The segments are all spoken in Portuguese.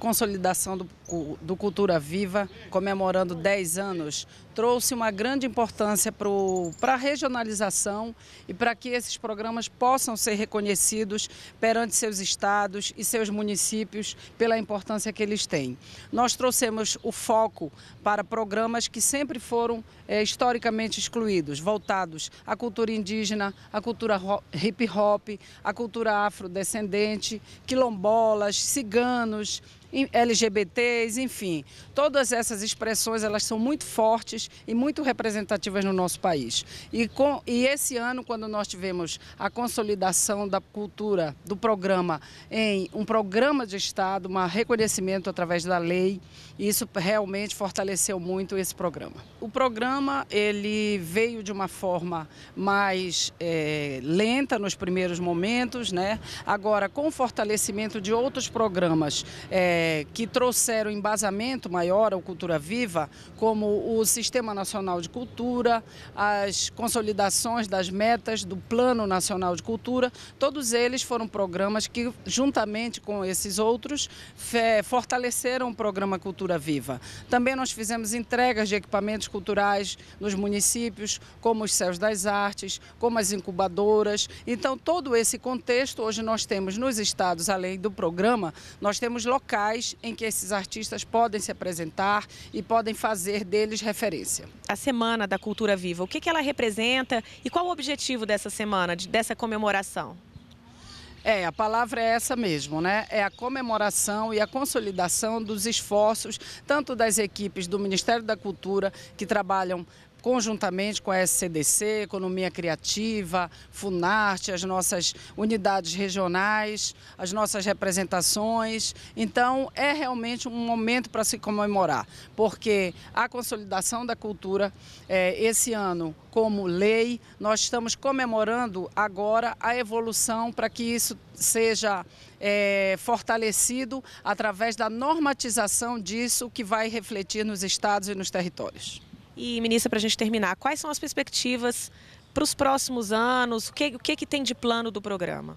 consolidação do, do Cultura Viva, comemorando 10 anos, trouxe uma grande importância para a regionalização e para que esses programas possam ser reconhecidos perante seus estados e seus municípios pela importância que eles têm. Nós trouxemos o foco para programas que sempre foram é, historicamente excluídos, voltados à cultura indígena, à cultura hip hop, à cultura afrodescendente, quilombolas, ciganos, LGBTs, enfim. Todas essas expressões, elas são muito fortes e muito representativas no nosso país. E, com, e esse ano, quando nós tivemos a consolidação da cultura, do programa, em um programa de Estado, um reconhecimento através da lei, isso realmente fortaleceu muito esse programa. O programa, ele veio de uma forma mais é, lenta nos primeiros momentos, né? Agora, com o fortalecimento de outros programas, é, que trouxeram embasamento maior ao Cultura Viva, como o Sistema Nacional de Cultura, as consolidações das metas do Plano Nacional de Cultura, todos eles foram programas que, juntamente com esses outros, fortaleceram o programa Cultura Viva. Também nós fizemos entregas de equipamentos culturais nos municípios, como os Céus das Artes, como as incubadoras. Então, todo esse contexto, hoje nós temos nos estados, além do programa, nós temos locais locais em que esses artistas podem se apresentar e podem fazer deles referência. A Semana da Cultura Viva, o que, que ela representa e qual o objetivo dessa semana, dessa comemoração? É, a palavra é essa mesmo, né? É a comemoração e a consolidação dos esforços, tanto das equipes do Ministério da Cultura, que trabalham conjuntamente com a SCDC, Economia Criativa, Funarte, as nossas unidades regionais, as nossas representações. Então, é realmente um momento para se comemorar, porque a consolidação da cultura, é, esse ano, como lei, nós estamos comemorando agora a evolução para que isso seja é, fortalecido através da normatização disso que vai refletir nos estados e nos territórios. E, ministra, para a gente terminar, quais são as perspectivas para os próximos anos? O que, o que, que tem de plano do programa?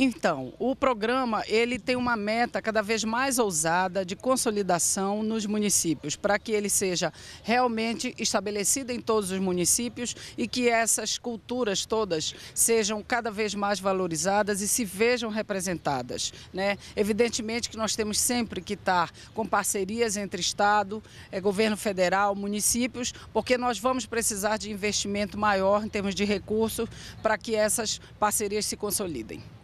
Então, o programa ele tem uma meta cada vez mais ousada de consolidação nos municípios, para que ele seja realmente estabelecido em todos os municípios e que essas culturas todas sejam cada vez mais valorizadas e se vejam representadas. Né? Evidentemente que nós temos sempre que estar com parcerias entre Estado, eh, governo federal, municípios, porque nós vamos precisar de investimento maior em termos de recursos para que essas parcerias se consolidem.